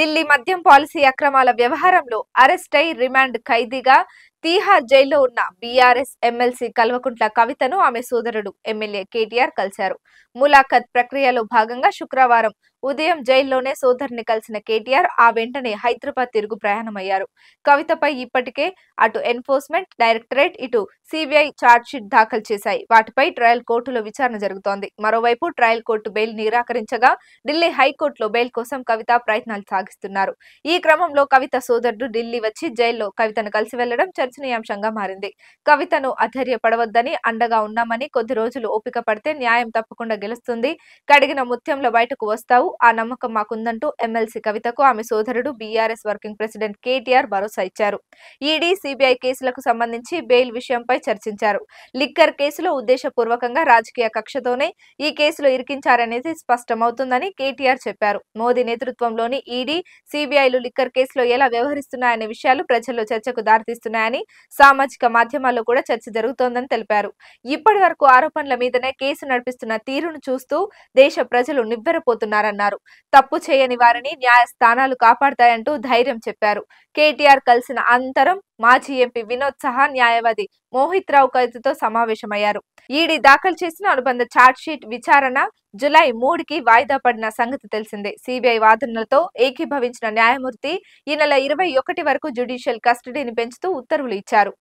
ఢిల్లీ మద్యం పాలసీ అక్రమాల వ్యవహారంలో అరెస్టై రిమాండ్ ఖైదీగా తీహార్ జైల్లో ఉన్న బీఆర్ఎస్ ఎమ్మెల్సీ కల్వకుంట్ల కవితను ఆమె సోదరుడు ఎమ్మెల్యే కేటీఆర్ కలిశారు ములాఖత్ ప్రక్రియలో భాగంగా శుక్రవారం ఉదయం జైల్లోనే సోదరుని కలిసిన కేటీఆర్ ఆ వెంటనే హైదరాబాద్ తిరుగు ప్రయాణమయ్యారు కవితపై ఇప్పటికే అటు ఎన్ఫోర్స్మెంట్ డైరెక్టరేట్ ఇటు సిబిఐ ఛార్జ్షీట్ దాఖలు చేశాయి వాటిపై ట్రయల్ కోర్టులో విచారణ జరుగుతోంది మరోవైపు ట్రయల్ కోర్టు బెయిల్ నిరాకరించగా ఢిల్లీ హైకోర్టులో బెయిల్ కోసం కవిత ప్రయత్నాలు సాగిస్తున్నారు ఈ క్రమంలో కవిత సోదరుడు ఢిల్లీ వచ్చి జైల్లో కవితను కలిసి వెళ్లడం చర్చనీయాంశంగా మారింది కవితను అధైర్య పడవద్దని అండగా ఉన్నామని కొద్ది రోజులు ఓపిక పడితే న్యాయం తప్పకుండా గెలుస్తుంది కడిగిన ముత్యంలో బయటకు వస్తావు ఆ నమ్మకం మాకుందంటూ ఎమ్మెల్సీ కవితకు ఆమె సోదరుడు బీఆర్ఎస్ వర్కింగ్ ప్రెసిడెంట్ కేటీఆర్ భరోసా ఇచ్చారు ఈడీ సిబిఐ కేసులకు సంబంధించి బెయిల్ విషయంపై చర్చించారు లిక్కర్ కేసులో ఉద్దేశపూర్వకంగా రాజకీయ కక్షతోనే ఈ కేసులో ఇరికించారనేది స్పష్టమవుతుందని కేటీఆర్ చెప్పారు మోదీ నేతృత్వంలోని ఈడీ సిబిఐలు లిక్కర్ కేసులో ఎలా వ్యవహరిస్తున్నాయనే విషయాలు ప్రజల్లో చర్చకు దారితీస్తున్నాయని సామాజిక మాధ్యమాల్లో కూడా చర్చ జరుగుతోందని తెలిపారు ఇప్పటి వరకు ఆరోపణల మీదనే కేసు నడిపిస్తున్న తీరును చూస్తూ దేశ ప్రజలు నివ్వెరపోతున్నారన్నారు తప్పు చేయని వారిని న్యాయస్థానాలు కాపాడతాయంటూ ధైర్యం చెప్పారు కేటీఆర్ కలిసిన అంతరం మాజీ ఎంపీ వినోద్ సహా న్యాయవాది మోహిత్ రావు ఖైదుతో సమావేశమయ్యారు ఈడీ దాఖలు చేసిన అనుబంధ షీట్ విచారణ జులై మూడుకి వాయిదా పడిన సంగతి తెలిసిందే సిబిఐ వాదనలతో ఏకీభవించిన న్యాయమూర్తి ఈ నెల ఇరవై ఒకటి వరకు జ్యుడిషియల్ కస్టడీని పెంచుతూ ఉత్తర్వులు ఇచ్చారు